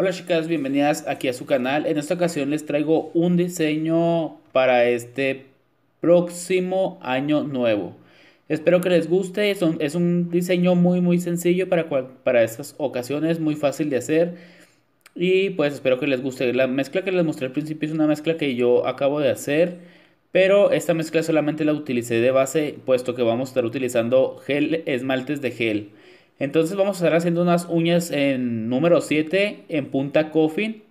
Hola chicas, bienvenidas aquí a su canal. En esta ocasión les traigo un diseño para este próximo año nuevo. Espero que les guste, es un diseño muy muy sencillo para, para estas ocasiones, muy fácil de hacer. Y pues espero que les guste. La mezcla que les mostré al principio es una mezcla que yo acabo de hacer. Pero esta mezcla solamente la utilicé de base, puesto que vamos a estar utilizando gel, esmaltes de gel. Entonces vamos a estar haciendo unas uñas en número 7 en punta coffin.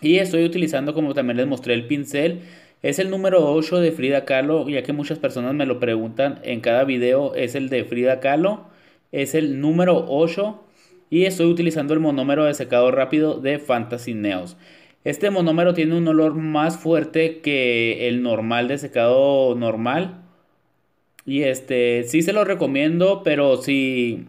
Y estoy utilizando como también les mostré el pincel. Es el número 8 de Frida Kahlo, ya que muchas personas me lo preguntan en cada video. Es el de Frida Kahlo. Es el número 8. Y estoy utilizando el monómero de secado rápido de Fantasy Neos. Este monómero tiene un olor más fuerte que el normal de secado normal. Y este, sí se lo recomiendo, pero si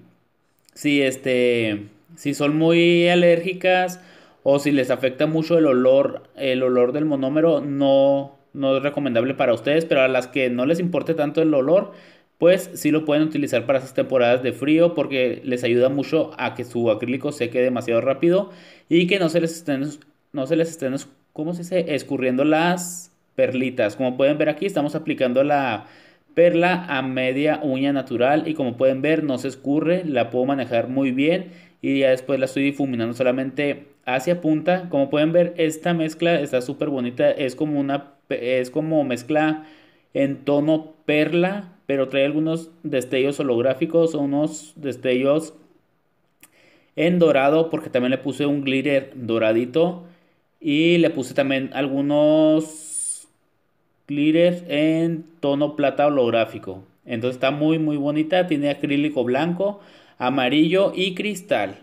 si este, si son muy alérgicas o si les afecta mucho el olor, el olor del monómero, no, no es recomendable para ustedes, pero a las que no les importe tanto el olor, pues sí lo pueden utilizar para esas temporadas de frío porque les ayuda mucho a que su acrílico seque demasiado rápido y que no se les estén, no se les estén, ¿cómo se Escurriendo las perlitas. Como pueden ver aquí, estamos aplicando la perla a media uña natural y como pueden ver no se escurre, la puedo manejar muy bien y ya después la estoy difuminando solamente hacia punta. Como pueden ver esta mezcla está súper bonita, es como una es como mezcla en tono perla, pero trae algunos destellos holográficos o unos destellos en dorado porque también le puse un glitter doradito y le puse también algunos Cleares en tono plata holográfico. Entonces está muy muy bonita, tiene acrílico blanco, amarillo y cristal.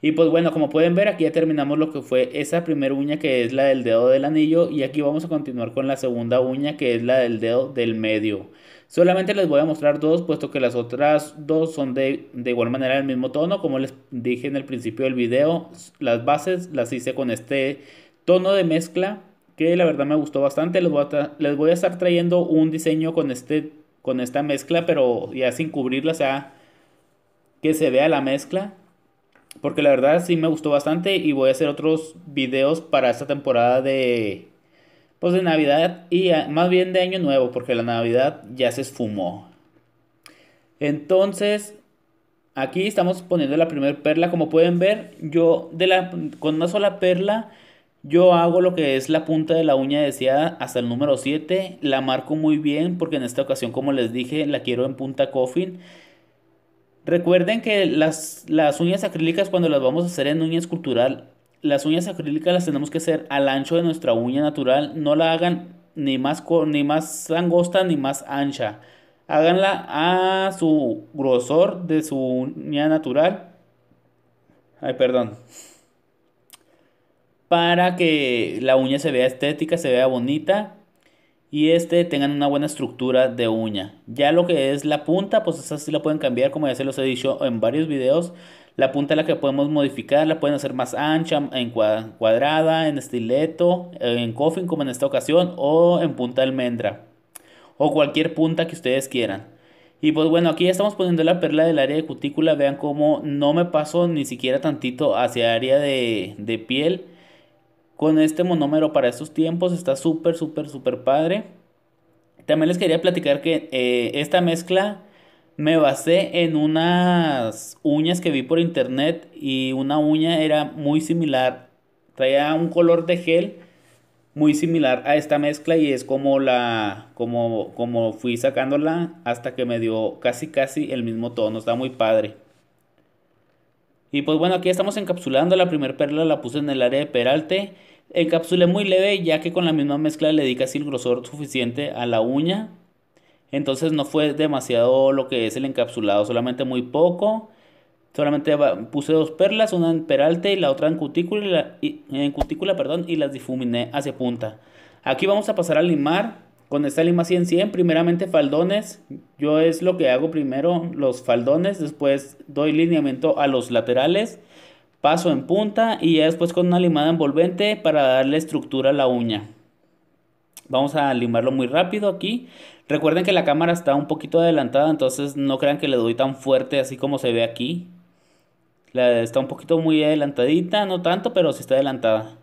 Y pues bueno, como pueden ver, aquí ya terminamos lo que fue esa primera uña que es la del dedo del anillo y aquí vamos a continuar con la segunda uña que es la del dedo del medio. Solamente les voy a mostrar dos, puesto que las otras dos son de, de igual manera del mismo tono. Como les dije en el principio del video, las bases las hice con este tono de mezcla que la verdad me gustó bastante. Les voy a, voy a estar trayendo un diseño con, este, con esta mezcla, pero ya sin cubrirla, o sea, que se vea la mezcla. Porque la verdad sí me gustó bastante y voy a hacer otros videos para esta temporada de... Pues de Navidad y más bien de Año Nuevo, porque la Navidad ya se esfumó. Entonces, aquí estamos poniendo la primera perla. Como pueden ver, yo de la, con una sola perla yo hago lo que es la punta de la uña deseada hasta el número 7. La marco muy bien porque en esta ocasión, como les dije, la quiero en punta coffin. Recuerden que las, uñas acrílicas cuando las vamos a hacer en uña escultural, las uñas acrílicas las tenemos que hacer al ancho de nuestra uña natural. No la hagan ni más, ni más angosta ni más ancha. Háganla a su grosor de su uña natural. Ay, perdón para que la uña se vea estética, se vea bonita y este tengan una buena estructura de uña. Ya lo que es la punta, pues esa sí la pueden cambiar, como ya se los he dicho en varios videos. La punta es la que podemos modificar, la pueden hacer más ancha, en cuadrada, en estileto, en coffin como en esta ocasión o en punta almendra o cualquier punta que ustedes quieran. Y pues bueno, aquí ya estamos poniendo la perla del área de cutícula, vean cómo no me paso ni siquiera tantito hacia área de, de piel con este monómero para estos tiempos. Está súper, súper, súper padre. También les quería platicar que eh, esta mezcla me basé en unas uñas que vi por internet y una uña era muy similar. Traía un color de gel muy similar a esta mezcla y es como la como como fui sacándola hasta que me dio casi casi el mismo tono, está muy padre. Y pues bueno, aquí estamos encapsulando. La primera perla la puse en el área de peralte. Encapsulé muy leve ya que con la misma mezcla le di casi el grosor suficiente a la uña. Entonces no fue demasiado lo que es el encapsulado, solamente muy poco. Solamente puse dos perlas, una en peralte y la otra en cutícula, y, en cutícula perdón, y las difuminé hacia punta. Aquí vamos a pasar a limar con esta lima 100 100 primeramente faldones yo es lo que hago primero los faldones después doy lineamiento a los laterales paso en punta y ya después con una limada envolvente para darle estructura a la uña vamos a limarlo muy rápido aquí recuerden que la cámara está un poquito adelantada entonces no crean que le doy tan fuerte así como se ve aquí está un poquito muy adelantadita no tanto pero sí está adelantada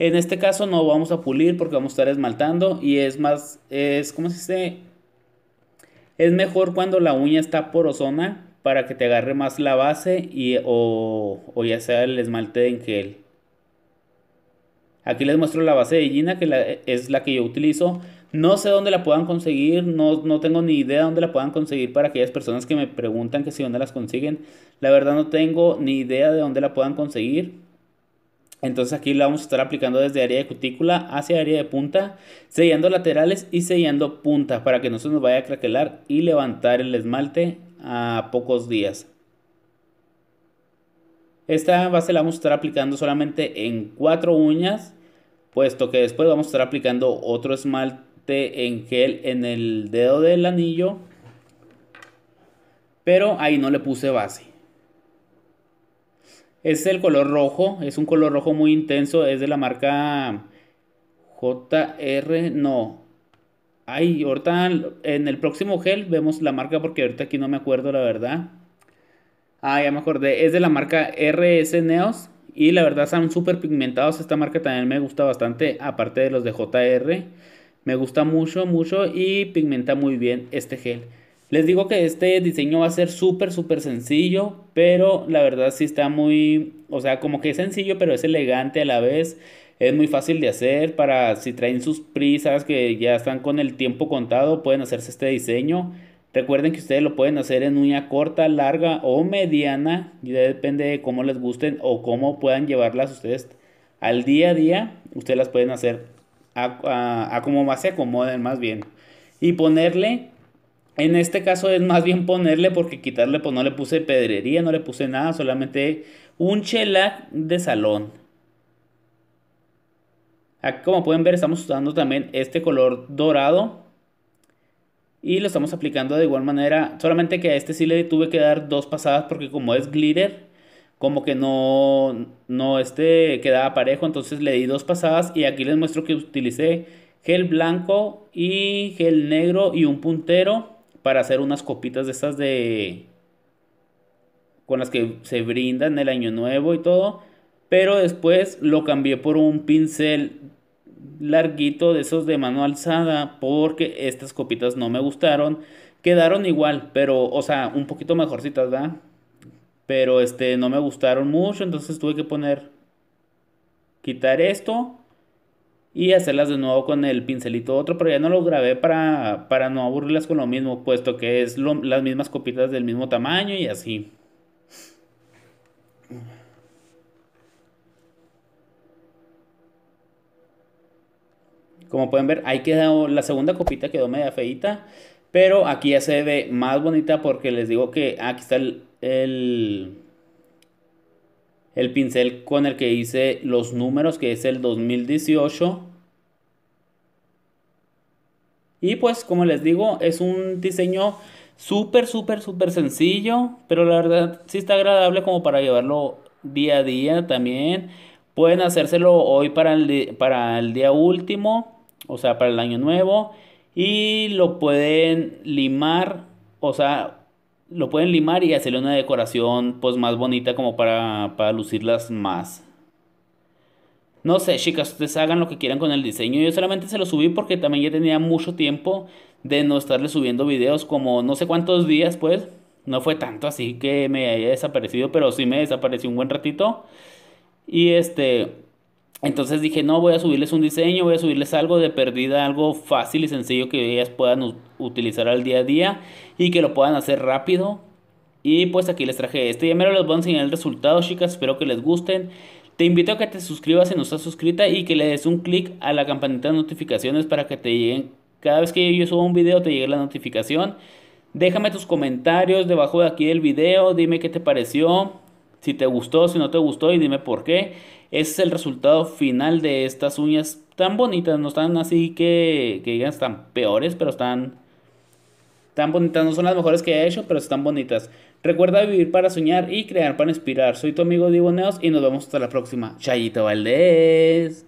en este caso no vamos a pulir porque vamos a estar esmaltando y es más, es, ¿cómo se dice? Es mejor cuando la uña está ozona para que te agarre más la base y, o, ya sea el esmalte en gel. Aquí les muestro la base de Gina que es la que yo utilizo. No sé dónde la puedan conseguir, no, no, tengo ni idea dónde la puedan conseguir para aquellas personas que me preguntan que si dónde las consiguen. La verdad no tengo ni idea de dónde la puedan conseguir. Entonces aquí la vamos a estar aplicando desde área de cutícula hacia área de punta, sellando laterales y sellando punta para que no se nos vaya a craquelar y levantar el esmalte a pocos días. Esta base la vamos a estar aplicando solamente en cuatro uñas, puesto que después vamos a estar aplicando otro esmalte en gel en el dedo del anillo, pero ahí no le puse base. Es el color rojo, es un color rojo muy intenso, es de la marca JR, no. Ay, ahorita en el próximo gel vemos la marca porque ahorita aquí no me acuerdo la verdad. Ah, ya me acordé, es de la marca RS Neos y la verdad están súper pigmentados, esta marca también me gusta bastante, aparte de los de JR. Me gusta mucho, mucho y pigmenta muy bien este gel. Les digo que este diseño va a ser súper, súper sencillo, pero la verdad sí está muy, o sea, como que es sencillo, pero es elegante a la vez. Es muy fácil de hacer para si traen sus prisas que ya están con el tiempo contado, pueden hacerse este diseño. Recuerden que ustedes lo pueden hacer en uña corta, larga o mediana, ya depende de cómo les gusten o cómo puedan llevarlas ustedes al día a día. Ustedes las pueden hacer a, a como más se acomoden más bien. Y ponerle en este caso es más bien ponerle, porque quitarle, pues no le puse pedrería, no le puse nada, solamente un chelac de salón. Aquí, como pueden ver, estamos usando también este color dorado. Y lo estamos aplicando de igual manera, solamente que a este sí le tuve que dar dos pasadas porque como es glitter, como que no, no este quedaba parejo, entonces le di dos pasadas y aquí les muestro que utilicé gel blanco y gel negro y un puntero para hacer unas copitas de estas de... con las que se brindan el año nuevo y todo. Pero después lo cambié por un pincel larguito de esos de mano alzada porque estas copitas no me gustaron. Quedaron igual, pero, o sea, un poquito mejorcitas, ¿verdad? Pero este, no me gustaron mucho, entonces tuve que poner, quitar esto y hacerlas de nuevo con el pincelito otro, pero ya no lo grabé para, no aburrirlas con lo mismo, puesto que es las mismas copitas del mismo tamaño y así. Como pueden ver, ahí quedó, la segunda copita quedó media feita, pero aquí ya se ve más bonita porque les digo que aquí está el el pincel con el que hice los números, que es el 2018. Y pues como les digo, es un diseño súper, súper, súper sencillo, pero la verdad sí está agradable como para llevarlo día a día también. Pueden hacérselo hoy para el, para el día último, o sea, para el año nuevo. Y lo pueden limar, o sea, lo pueden limar y hacerle una decoración pues más bonita como para, para lucirlas más. No sé, chicas, ustedes hagan lo que quieran con el diseño. Yo solamente se lo subí porque también ya tenía mucho tiempo de no estarle subiendo videos, como no sé cuántos días, pues. No fue tanto así que me haya desaparecido, pero sí me desapareció un buen ratito. Y este, entonces dije, no, voy a subirles un diseño, voy a subirles algo de perdida, algo fácil y sencillo que ellas puedan utilizar al día a día y que lo puedan hacer rápido. Y pues aquí les traje este. Ya mero les voy a enseñar el resultado, chicas. Espero que les gusten. Te invito a que te suscribas si no estás suscrita y que le des un clic a la campanita de notificaciones para que te lleguen. Cada vez que yo suba un video te llegue la notificación. Déjame tus comentarios debajo de aquí del video. Dime qué te pareció si te gustó, si no te gustó y dime por qué. Ese es el resultado final de estas uñas tan bonitas, no están así que, que digan están peores, pero están tan bonitas, no son las mejores que he hecho, pero están bonitas. Recuerda vivir para soñar y crear para inspirar. Soy tu amigo Divo y nos vemos hasta la próxima. Chayito Valdés.